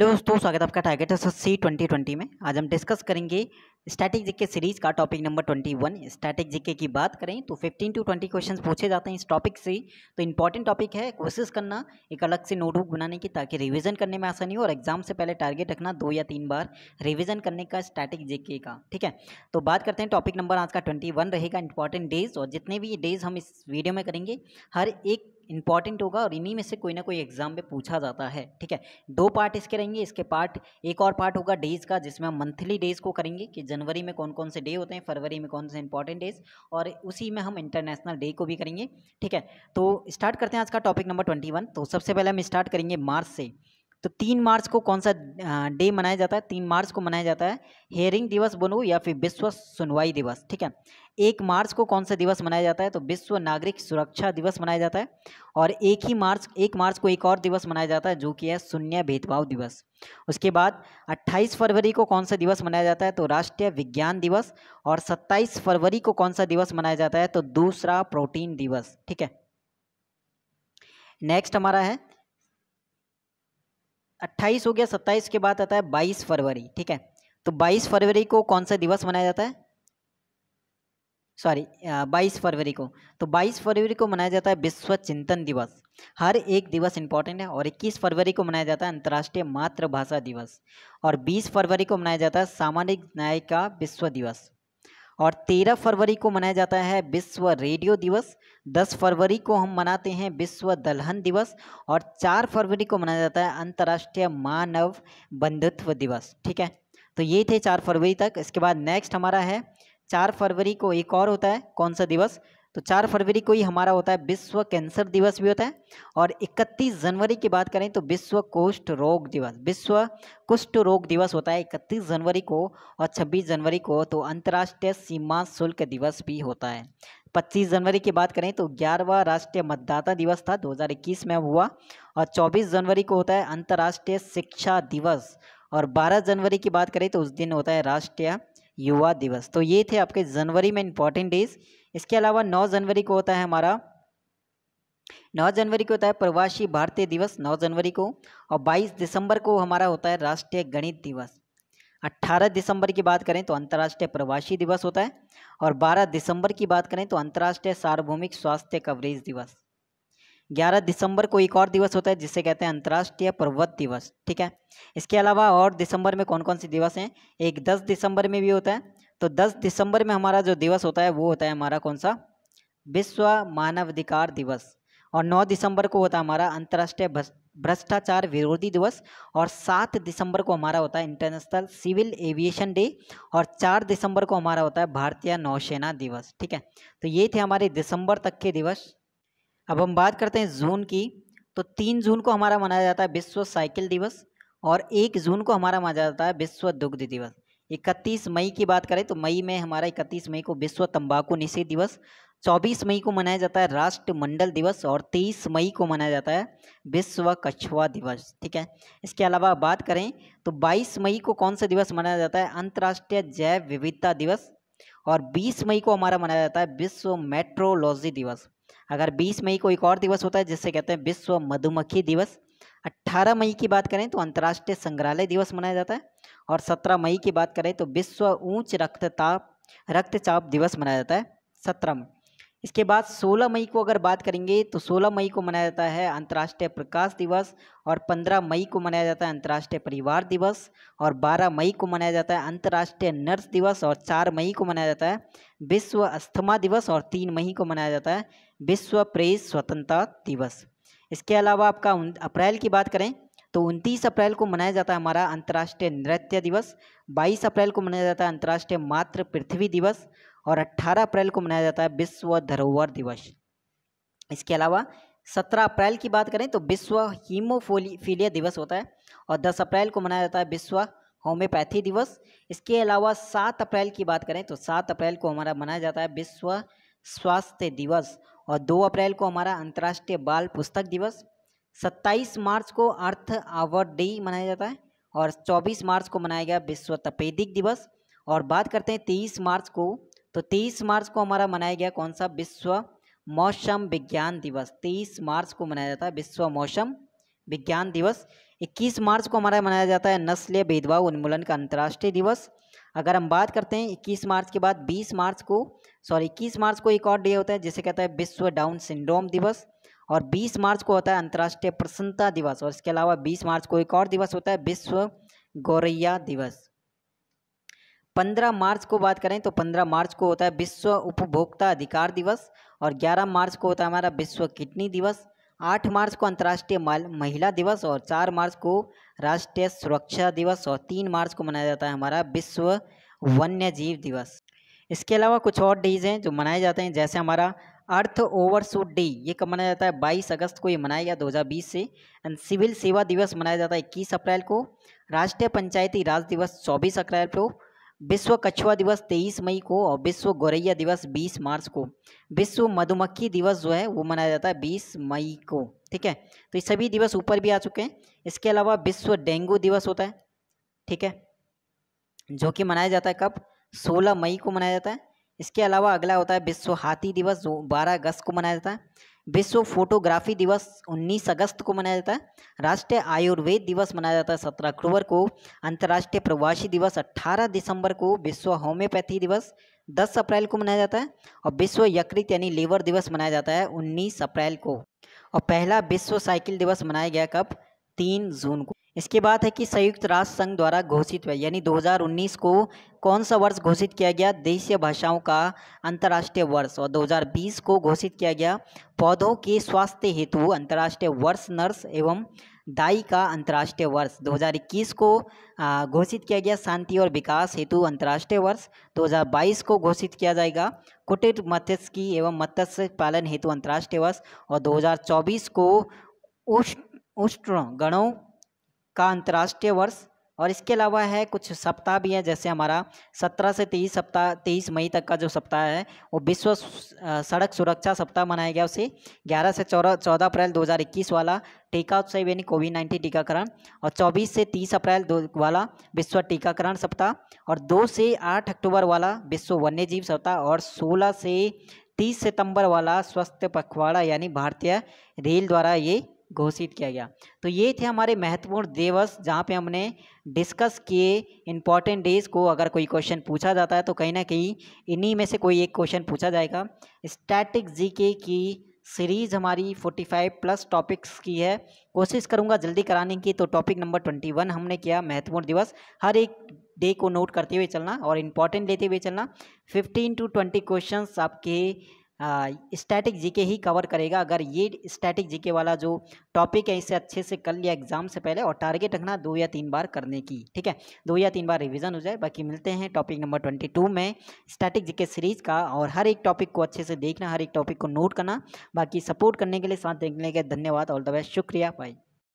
hello दोस्तों स्वागत आपका टारगेट है सर सी ट्वेंटी ट्वेंटी में आज हम डिस्कस करेंगे स्टैटिक जीके सीरीज का topic number twenty one static GK की बात करें तो फिफ्टीन टू ट्वेंटी क्वेश्चन पूछे जाते हैं इस टॉपिक से तो इंपॉर्टेंट टॉपिक है कोशिश करना एक अलग से नोटबुक बनाने की ताकि रिविजन करने में आसानी हो और एग्जाम से पहले टारगेट रखना दो या तीन बार रिविज़न करने का स्टैटिक जीके का ठीक है तो बात करते हैं टॉपिक नंबर आज का ट्वेंटी वन रहेगा इंपॉर्टेंट डेज और जितने भी डेज हम इस वीडियो में करेंगे हर एक इंपॉर्टेंट होगा और इन्हीं में से कोई ना कोई एग्जाम में पूछा जाता है ठीक है दो पार्ट इसके रहेंगे इसके पार्ट एक और पार्ट होगा डेज का जिसमें हम मंथली डेज को करेंगे कि जनवरी में कौन कौन से डे होते हैं फरवरी में कौन से इंपॉर्टेंट डेज और उसी में हम इंटरनेशनल डे को भी करेंगे ठीक है तो स्टार्ट करते हैं आज का टॉपिक नंबर ट्वेंटी तो सबसे पहले हम स्टार्ट करेंगे मार्च से तो तीन मार्च को कौन सा डे मनाया जाता है तीन मार्च को मनाया जाता है हेयरिंग दिवस बोलो या फिर विश्व सुनवाई दिवस ठीक है एक मार्च को कौन सा दिवस मनाया जाता है तो विश्व नागरिक सुरक्षा दिवस मनाया जाता है और एक ही मार्च एक मार्च को एक और दिवस मनाया जाता है जो कि है शून्य भेदभाव दिवस उसके बाद 28 फरवरी को कौन सा दिवस मनाया जाता है तो राष्ट्रीय विज्ञान दिवस और 27 फरवरी को कौन सा दिवस मनाया जाता है तो दूसरा प्रोटीन दिवस ठीक है नेक्स्ट हमारा है अट्ठाईस हो गया सत्ताईस के बाद आता है बाईस फरवरी ठीक है तो बाईस फरवरी को कौन सा दिवस मनाया जाता है सॉरी बाईस फरवरी को तो बाईस फरवरी को मनाया जाता है विश्व चिंतन दिवस हर एक दिवस इंपॉर्टेंट है और इक्कीस फरवरी को मनाया जाता है अंतर्राष्ट्रीय मातृभाषा दिवस और बीस फरवरी को मनाया जाता है सामाजिक न्याय का विश्व दिवस और तेरह फरवरी को मनाया जाता है विश्व रेडियो दिवस दस फरवरी को हम मनाते हैं विश्व दलहन दिवस और चार फरवरी को मनाया जाता है अंतर्राष्ट्रीय मानव बंधुत्व दिवस ठीक है तो ये थे चार फरवरी तक इसके बाद नेक्स्ट हमारा है चार फरवरी को एक और होता है कौन सा दिवस तो चार फरवरी को ही हमारा होता है विश्व कैंसर दिवस भी होता है और 31 जनवरी की बात करें तो विश्व कुष्ठ रोग दिवस विश्व कुष्ठ रोग दिवस होता है 31 जनवरी को और 26 जनवरी को तो अंतर्राष्ट्रीय सीमा शुल्क दिवस भी होता है 25 जनवरी की बात करें तो ग्यारहवा राष्ट्रीय मतदाता दिवस था 2021 में हुआ और 24 जनवरी को होता है अंतर्राष्ट्रीय शिक्षा दिवस और 12 जनवरी की बात करें तो उस दिन होता है राष्ट्रीय युवा दिवस तो ये थे आपके जनवरी में इंपॉर्टेंट डेज इसके अलावा 9 जनवरी को होता है हमारा 9 जनवरी को होता है प्रवासी भारतीय दिवस नौ जनवरी को और बाईस दिसंबर को हमारा होता है राष्ट्रीय गणित दिवस 18 दिसंबर की बात करें तो अंतर्राष्ट्रीय प्रवासी दिवस होता है और 12 दिसंबर की बात करें तो अंतर्राष्ट्रीय सार्वभौमिक स्वास्थ्य कवरेज दिवस 11 दिसंबर को एक और दिवस होता है जिसे कहते हैं अंतर्राष्ट्रीय पर्वत दिवस ठीक है इसके अलावा और दिसंबर में कौन कौन से दिवस हैं एक दस दिसंबर में भी होता है तो दस दिसंबर में हमारा जो दिवस होता है वो होता है हमारा कौन सा विश्व मानवाधिकार दिवस और नौ दिसंबर को होता है हमारा अंतर्राष्ट्रीय भ्रष्टाचार विरोधी दिवस और सात दिसंबर को हमारा होता है इंटरनेशनल सिविल एविएशन डे और चार दिसंबर को हमारा होता है भारतीय नौसेना दिवस ठीक है तो ये थे हमारे दिसंबर तक के दिवस अब हम बात करते हैं जून की तो तीन जून को हमारा मनाया जाता है विश्व साइकिल दिवस और एक जून को हमारा मनाया जाता है विश्व दुग्ध दिवस इकतीस मई की बात करें तो मई में हमारा इकतीस मई को विश्व तंबाकू निषेध दिवस 24 मई को मनाया जाता है राष्ट्रमंडल दिवस और 23 मई को मनाया जाता है विश्व कछुआ दिवस ठीक है इसके अलावा बात करें तो 22 मई को कौन सा दिवस मनाया जाता है अंतर्राष्ट्रीय जैव विविधता दिवस और 20 मई को हमारा मनाया जाता है विश्व मेट्रोलॉजी दिवस अगर 20 मई को एक और दिवस होता है जिससे कहते हैं विश्व मधुमक्खी दिवस अट्ठारह मई की बात करें तो अंतर्राष्ट्रीय संग्रहालय दिवस मनाया जाता है और सत्रह मई की बात करें तो विश्व ऊंच रक्तताप रक्तचाप दिवस मनाया जाता है सत्रह मई इसके बाद 16 मई को अगर बात करेंगे तो 16 मई को मनाया जाता है अंतर्राष्ट्रीय प्रकाश दिवस और 15 मई को मनाया जाता है अंतर्राष्ट्रीय परिवार दिवस और 12 मई को मनाया जाता है अंतर्राष्ट्रीय नर्स दिवस और 4 मई को मनाया जाता है विश्व अस्थमा दिवस और 3 मई को मनाया जाता है विश्व प्रेस स्वतंत्रता दिवस इसके अलावा आपका अप्रैल की बात करें तो उनतीस अप्रैल को मनाया जाता है हमारा अंतर्राष्ट्रीय नृत्य दिवस बाईस अप्रैल को मनाया जाता है अंतर्राष्ट्रीय मातृ पृथ्वी दिवस और 18 अप्रैल को मनाया जाता है विश्व धरोहर दिवस इसके अलावा 17 अप्रैल की बात करें तो विश्व हीमोफोलीफीलिया दिवस होता है और 10 अप्रैल को मनाया जाता है विश्व होम्योपैथी दिवस इसके अलावा 7 अप्रैल की बात करें तो 7 अप्रैल को हमारा मनाया जाता है विश्व स्वास्थ्य दिवस और 2 अप्रैल को हमारा अंतर्राष्ट्रीय बाल पुस्तक दिवस 27 मार्च को अर्थ आवर डे मनाया जाता है और 24 मार्च को मनाया गया विश्व तपेदिक दिवस और बात करते हैं 23 मार्च को तो तेईस मार्च को हमारा मनाया गया कौन सा विश्व मौसम विज्ञान दिवस तेईस मार्च को मनाया जाता है विश्व मौसम विज्ञान दिवस 21 मार्च को हमारा मनाया जाता है नस्लीय भेदभाव उन्मूलन का अंतर्राष्ट्रीय दिवस अगर हम बात करते हैं 21 मार्च के बाद 20 मार्च को सॉरी 21 मार्च को एक और डे होता है जिसे कहता है विश्व डाउन सिंड्रोम दिवस और 20 मार्च को होता है अंतर्राष्ट्रीय प्रसन्नता दिवस और इसके अलावा 20 मार्च को एक और दिवस होता है विश्व गौरैया दिवस पंद्रह मार्च को बात करें तो पंद्रह मार्च को होता है विश्व उपभोक्ता अधिकार दिवस और ग्यारह मार्च को होता है हमारा विश्व किडनी दिवस आठ मार्च को अंतर्राष्ट्रीय महिला दिवस और चार मार्च को राष्ट्रीय सुरक्षा दिवस और तीन मार्च को मनाया जाता है हमारा विश्व वन्य जीव दिवस इसके अलावा कुछ और डेज हैं जो मनाए जाते हैं जैसे हमारा अर्थ ओवरसूट डे ये कब मनाया जाता है 22 अगस्त को ये मनाया गया 2020 से एंड सिविल सेवा दिवस मनाया जाता है 21 अप्रैल को राष्ट्रीय पंचायती राज दिवस 24 अप्रैल को विश्व कछुआ दिवस 23 मई को और विश्व गौरैया दिवस 20 मार्च को विश्व मधुमक्खी दिवस जो है वो मनाया जाता है 20 मई को ठीक है तो ये सभी दिवस ऊपर भी आ चुके हैं इसके अलावा विश्व डेंगू दिवस होता है ठीक है जो कि मनाया जाता है कब 16 मई को मनाया जाता है इसके अलावा अगला होता है विश्व हाथी दिवस जो बारह अगस्त को मनाया जाता है विश्व फोटोग्राफी दिवस 19 अगस्त को मनाया जाता है राष्ट्रीय आयुर्वेद दिवस मनाया जाता है 17 अक्टूबर को अंतर्राष्ट्रीय प्रवासी दिवस 18 दिसंबर को विश्व होम्योपैथी दिवस 10 अप्रैल को मनाया जाता है और विश्व यकृत यानी लेवर दिवस मनाया जाता है 19 अप्रैल को और पहला विश्व साइकिल दिवस मनाया गया कब तीन जून को इसके बाद है कि संयुक्त राष्ट्र संघ द्वारा घोषित हुआ यानी 2019 को कौन सा वर्ष घोषित किया गया देशीय भाषाओं का अंतर्राष्ट्रीय वर्ष और 2020 को घोषित किया गया पौधों के स्वास्थ्य हेतु अंतर्राष्ट्रीय वर्ष नर्स एवं दाई का अंतर्राष्ट्रीय वर्ष 2021 को घोषित किया गया शांति और विकास हेतु अंतर्राष्ट्रीय वर्ष 2022 को घोषित किया जाएगा कुटीर मत्स्य की एवं मत्स्य पालन हेतु अंतर्राष्ट्रीय वर्ष और 2024 को उष्ण गणों का अंतर्राष्ट्रीय वर्ष और इसके अलावा है कुछ सप्ताह भी हैं जैसे हमारा सत्रह से तेईस सप्ताह तेईस मई तक का जो सप्ताह है वो विश्व सड़क सुरक्षा सप्ताह मनाया गया उसे ग्यारह से चौदह चौदह अप्रैल 2021 वाला टीका उत्सव यानी कोविड नाइन्टीन टीकाकरण और 24 से 30 अप्रैल दो वाला विश्व टीकाकरण सप्ताह और 2 से 8 अक्टूबर वाला विश्व वन्यजीव सप्ताह और सोलह से तीस सितम्बर वाला स्वस्थ पखवाड़ा यानी भारतीय रेल द्वारा ये घोषित किया गया तो ये थे हमारे महत्वपूर्ण दिवस जहाँ पे हमने डिस्कस किए इम्पॉर्टेंट डेज को अगर कोई क्वेश्चन पूछा जाता है तो कहीं ना कहीं इन्हीं में से कोई एक क्वेश्चन पूछा जाएगा स्टैटिक जीके की सीरीज़ हमारी 45 प्लस टॉपिक्स की है कोशिश करूंगा जल्दी कराने की तो टॉपिक नंबर 21 हमने किया महत्वपूर्ण दिवस हर एक डे को नोट करते हुए चलना और इम्पॉर्टेंट लेते हुए चलना 15 टू 20 क्वेश्चंस आपके स्टैटिक जीके ही कवर करेगा अगर ये स्टैटिक जीके वाला जो टॉपिक है इसे अच्छे से कर लिया एग्जाम से पहले और टारगेट रखना दो या तीन बार करने की ठीक है दो या तीन बार रिवीजन हो जाए बाकी मिलते हैं टॉपिक नंबर ट्वेंटी टू में स्टैटिक जीके सीरीज का और हर एक टॉपिक को अच्छे से देखना हर एक टॉपिक को नोट करना बाकी सपोर्ट करने के लिए साथ देखने के धन्यवाद ऑल द बेस्ट शुक्रिया भाई